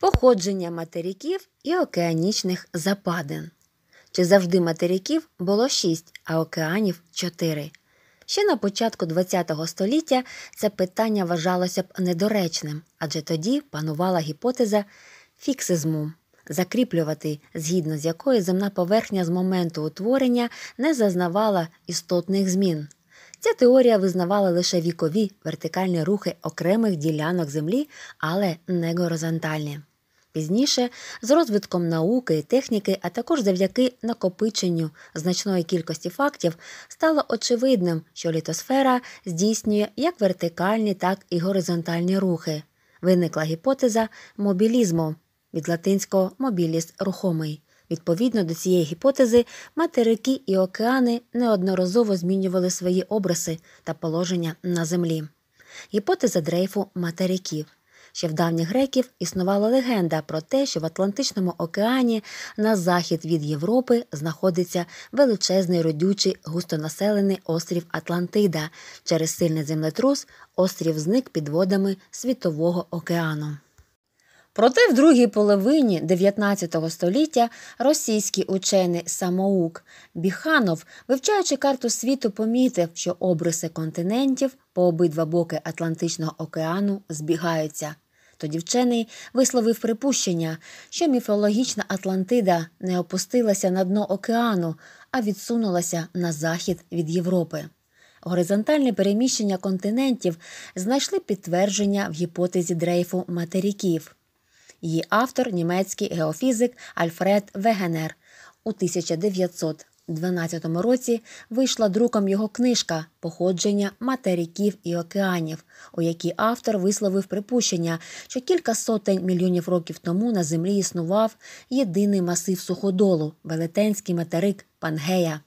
Походження материків і океанічних западин. Чи завжди материків було шість, а океанів чотири. Ще на початку ХХ століття це питання вважалося б недоречним, адже тоді панувала гіпотеза фіксизму, закріплювати, згідно з якою земна поверхня з моменту утворення не зазнавала істотних змін. Ця теорія визнавала лише вікові вертикальні рухи окремих ділянок землі, але не горизонтальні. Пізніше, з розвитком науки техніки, а також завдяки накопиченню значної кількості фактів, стало очевидним, що літосфера здійснює як вертикальні, так і горизонтальні рухи. Виникла гіпотеза мобілізму від латинського мобіліс рухомий. Відповідно до цієї гіпотези, материки і океани неодноразово змінювали свої образи та положення на землі. Гіпотеза дрейфу материків. Ще в давніх греків існувала легенда про те, що в Атлантичному океані на захід від Європи знаходиться величезний родючий густонаселений острів Атлантида. Через сильний землетрус острів зник під водами Світового океану. Проте в другій половині 19 століття російський учений самоук Біханов, вивчаючи карту світу, помітив, що обриси континентів по обидва боки Атлантичного океану збігаються. Тоді вчений висловив припущення, що міфологічна Атлантида не опустилася на дно океану, а відсунулася на захід від Європи. Горизонтальне переміщення континентів знайшли підтвердження в гіпотезі дрейфу материків. Її автор німецький геофізик Альфред Вегенер. У 1912 році вийшла друком його книжка Походження материків і океанів, у якій автор висловив припущення, що кілька сотень мільйонів років тому на землі існував єдиний масив суходолу велетенський материк Пангея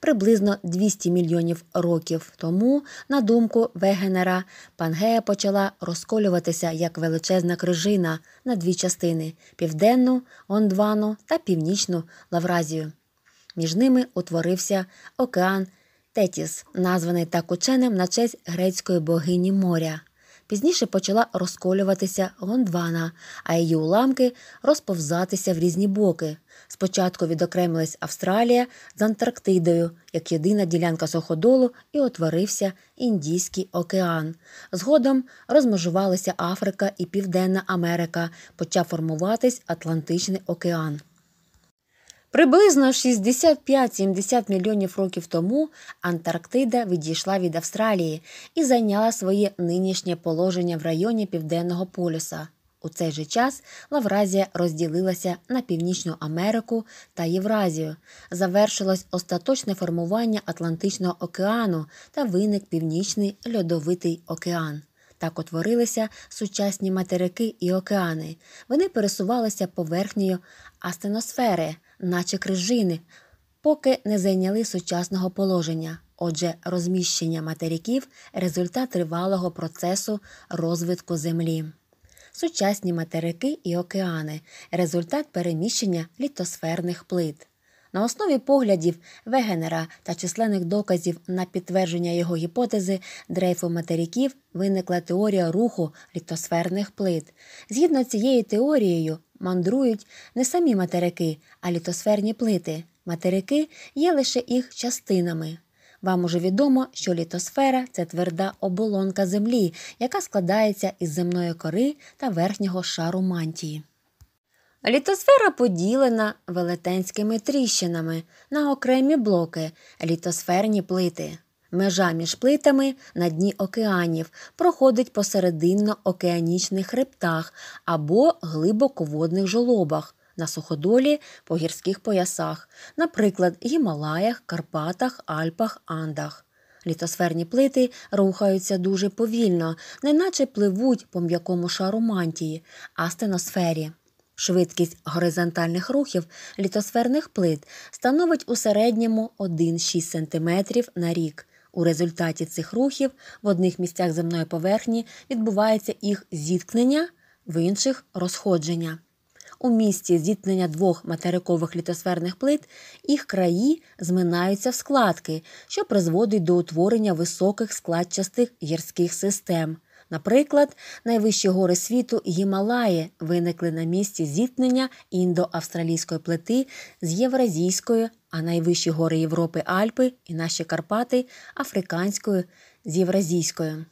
приблизно 200 мільйонів років тому, на думку Вегенера, Пангея почала розколюватися як величезна крижина на дві частини південну Ондвану та північну Лавразію. Між ними утворився океан Тетіс, названий так ученим на честь грецької богині моря пізніше почала розколюватися Гондвана, а її уламки розповзатися в різні боки. Спочатку відокремилась Австралія з Антарктидою, як єдина ділянка суходолу, і утворився Індійський океан. Згодом розмежувалися Африка і Південна Америка, почав формуватись Атлантичний океан. Приблизно 65-70 мільйонів років тому Антарктида відійшла від Австралії і зайняла своє нинішнє положення в районі Південного полюса. У цей же час Лавразія розділилася на Північну Америку та Євразію. Завершилось остаточне формування Атлантичного океану та виник Північний Льодовитий океан. Так утворилися сучасні материки і океани. Вони пересувалися поверхнею астеносфери – наче крижини, поки не зайняли сучасного положення, отже, розміщення материків результат тривалого процесу розвитку Землі. Сучасні материки і океани результат переміщення літосферних плит. На основі поглядів Вегенера та численних доказів на підтвердження його гіпотези дрейфу материків виникла теорія руху літосферних плит. Згідно цією теорією, мандрують не самі материки, а літосферні плити. Материки є лише їх частинами. Вам уже відомо, що літосфера це тверда оболонка Землі, яка складається із земної кори та верхнього шару мантії. Літосфера поділена велетенськими тріщинами на окремі блоки літосферні плити. Межа між плитами на дні океанів проходить посерединно океанічних хребтах або глибоководних жолобах на суходолі по гірських поясах, наприклад, Гімалаях, Карпатах, Альпах, Андах. Літосферні плити рухаються дуже повільно, неначе пливуть по м'якому шару мантії, а стеносфері. Швидкість горизонтальних рухів літосферних плит становить у середньому 1-6 см на рік. У результаті цих рухів в одних місцях земної поверхні відбувається їх зіткнення, в інших розходження. У місці зіткнення двох материкових літосферних плит їх краї зминаються в складки, що призводить до утворення високих складчастих гірських систем. Наприклад, найвищі гори світу Гімалаї виникли на місці зіткнення індоавстралійської плити з євразійською, а найвищі гори Європи Альпи і наші Карпати африканською з євразійською.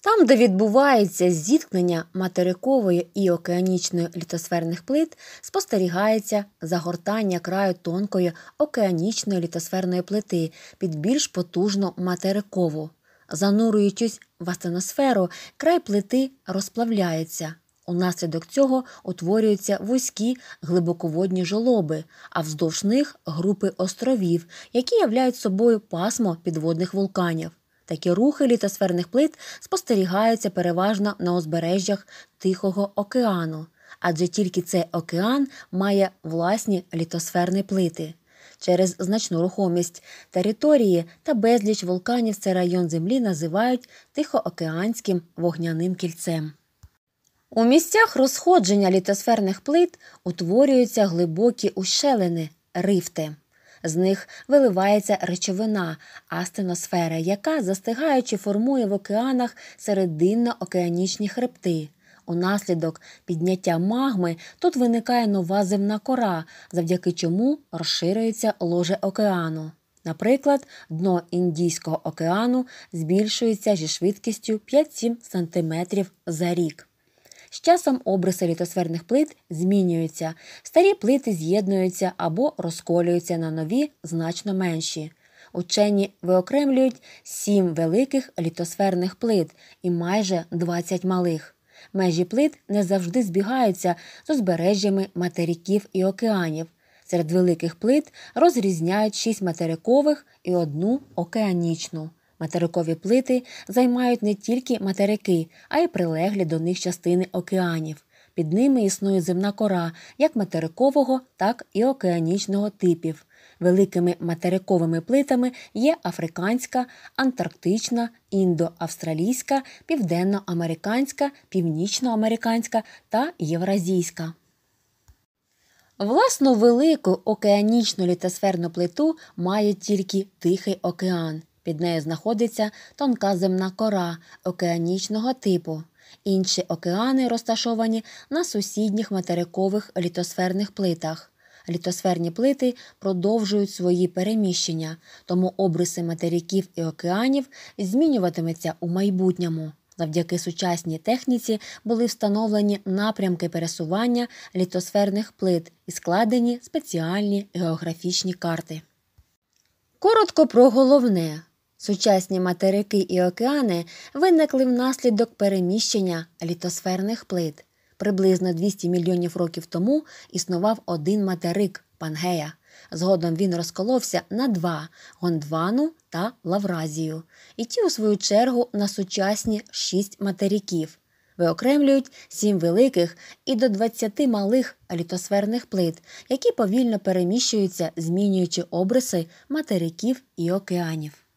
Там, де відбувається зіткнення материкової і океанічної літосферних плит, спостерігається загортання краю тонкої океанічної літосферної плити під більш потужну материкову. Занурюючись в астеносферу, край плити розплавляється. Унаслідок цього утворюються вузькі глибоководні жолоби, а вздовж них групи островів, які являють собою пасмо підводних вулканів. Такі рухи літосферних плит спостерігаються переважно на узбережжях Тихого океану, адже тільки цей океан має власні літосферні плити через значну рухомість території та безліч вулканів цей район землі називають Тихоокеанським вогняним кільцем. У місцях розходження літосферних плит утворюються глибокі ущелини рифти. З них виливається речовина астеносфера, яка, застигаючи, формує в океанах серединно-океанічні хребти. Унаслідок підняття магми тут виникає нова земна кора, завдяки чому розширюється ложе океану. Наприклад, дно Індійського океану збільшується зі швидкістю 5-7 см за рік. З часом обриси літосферних плит змінюються, старі плити з'єднуються або розколюються на нові, значно менші. Учені виокремлюють 7 великих літосферних плит і майже 20 малих. Межі плит не завжди збігаються з узбережжями материків і океанів. Серед великих плит розрізняють шість материкових і одну океанічну. Материкові плити займають не тільки материки, а й прилеглі до них частини океанів. Під ними існує земна кора як материкового, так і океанічного типів великими материковими плитами є африканська, антарктична, індоавстралійська, південноамериканська, північноамериканська та євразійська. Власну велику океанічну літосферну плиту має тільки Тихий океан. Під нею знаходиться тонка земна кора океанічного типу. Інші океани розташовані на сусідніх материкових літосферних плитах літосферні плити продовжують свої переміщення, тому обриси материків і океанів змінюватиметься у майбутньому. Завдяки сучасній техніці були встановлені напрямки пересування літосферних плит і складені спеціальні географічні карти. Коротко про головне. Сучасні материки і океани виникли внаслідок переміщення літосферних плит. Приблизно 200 мільйонів років тому існував один материк Пангея. Згодом він розколовся на два Гондвану та Лавразію. І ті, у свою чергу, на сучасні шість материків. Виокремлюють сім великих і до 20 малих літосферних плит, які повільно переміщуються, змінюючи обриси материків і океанів.